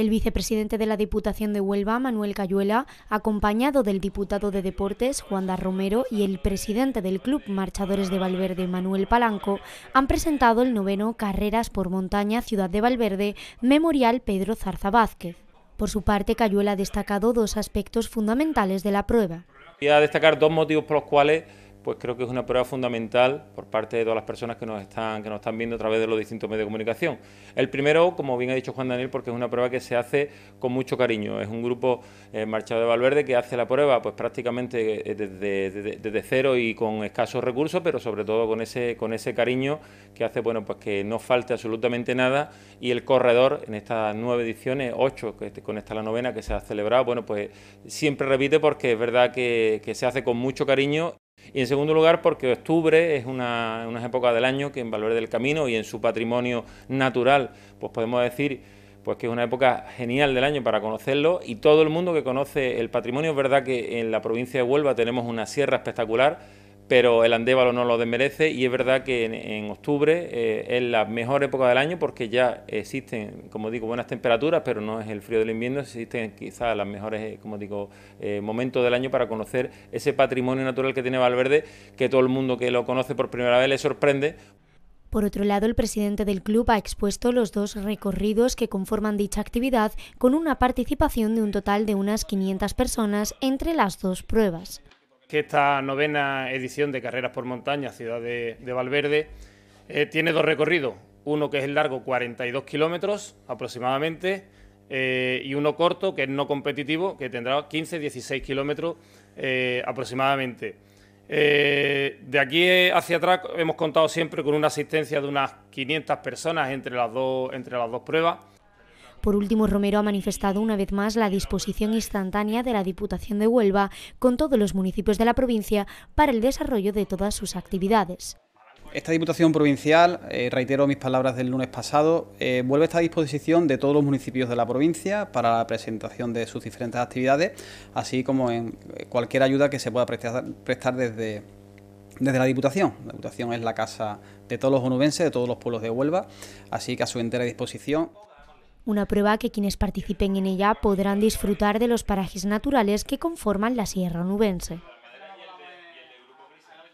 El vicepresidente de la Diputación de Huelva, Manuel Cayuela, acompañado del diputado de Deportes, Juan Romero, y el presidente del Club Marchadores de Valverde, Manuel Palanco, han presentado el noveno Carreras por Montaña Ciudad de Valverde Memorial Pedro Zarza Vázquez. Por su parte, Cayuela ha destacado dos aspectos fundamentales de la prueba. Voy destacar dos motivos por los cuales pues creo que es una prueba fundamental por parte de todas las personas que nos están, que nos están viendo a través de los distintos medios de comunicación. El primero, como bien ha dicho Juan Daniel, porque es una prueba que se hace con mucho cariño. Es un grupo eh, marchado de Valverde que hace la prueba pues prácticamente eh, desde, cero y con escasos recursos, pero sobre todo con ese, con ese cariño que hace bueno pues que no falte absolutamente nada. Y el corredor, en estas nueve ediciones, ocho, este, con esta la novena que se ha celebrado, bueno, pues siempre repite porque es verdad que, que se hace con mucho cariño y en segundo lugar, porque octubre es una, época del año que en valores del Camino y en su patrimonio natural, pues podemos decir pues que es una época genial del año para conocerlo y todo el mundo que conoce el patrimonio, es verdad que en la provincia de Huelva tenemos una sierra espectacular, pero el Andévalo no lo desmerece y es verdad que en, octubre eh, es la mejor época del año porque ya existen, como digo, buenas temperaturas, pero no es el frío del invierno, existen quizás las mejores, eh, como digo, eh, momentos del año para conocer ese patrimonio natural que tiene Valverde, que todo el mundo que lo conoce por primera vez le sorprende. Por otro lado, el presidente del club ha expuesto los dos recorridos que conforman dicha actividad con una participación de un total de unas 500 personas entre las dos pruebas que esta novena edición de Carreras por Montaña, Ciudad de, Valverde, eh, tiene dos recorridos. Uno que es el largo, 42 kilómetros aproximadamente, eh, y uno corto, que es no competitivo, que tendrá 15-16 kilómetros eh, aproximadamente. de aquí hacia atrás hemos contado siempre con una asistencia de unas 500 personas entre las dos, entre las dos pruebas. Por último, Romero ha manifestado una vez más la disposición instantánea de la Diputación de Huelva con todos los municipios de la provincia para el desarrollo de todas sus actividades. Esta Diputación Provincial, eh, reitero mis palabras del lunes pasado, eh, vuelve a esta disposición de todos los municipios de la provincia para la presentación de sus diferentes actividades, así como en eh, cualquier ayuda que se pueda prestar, desde, desde la Diputación. La Diputación es la casa de todos los onubenses, de todos los pueblos de Huelva, así que a su entera disposición una prueba que quienes participen en ella podrán disfrutar de los parajes naturales que conforman la Sierra Nubense.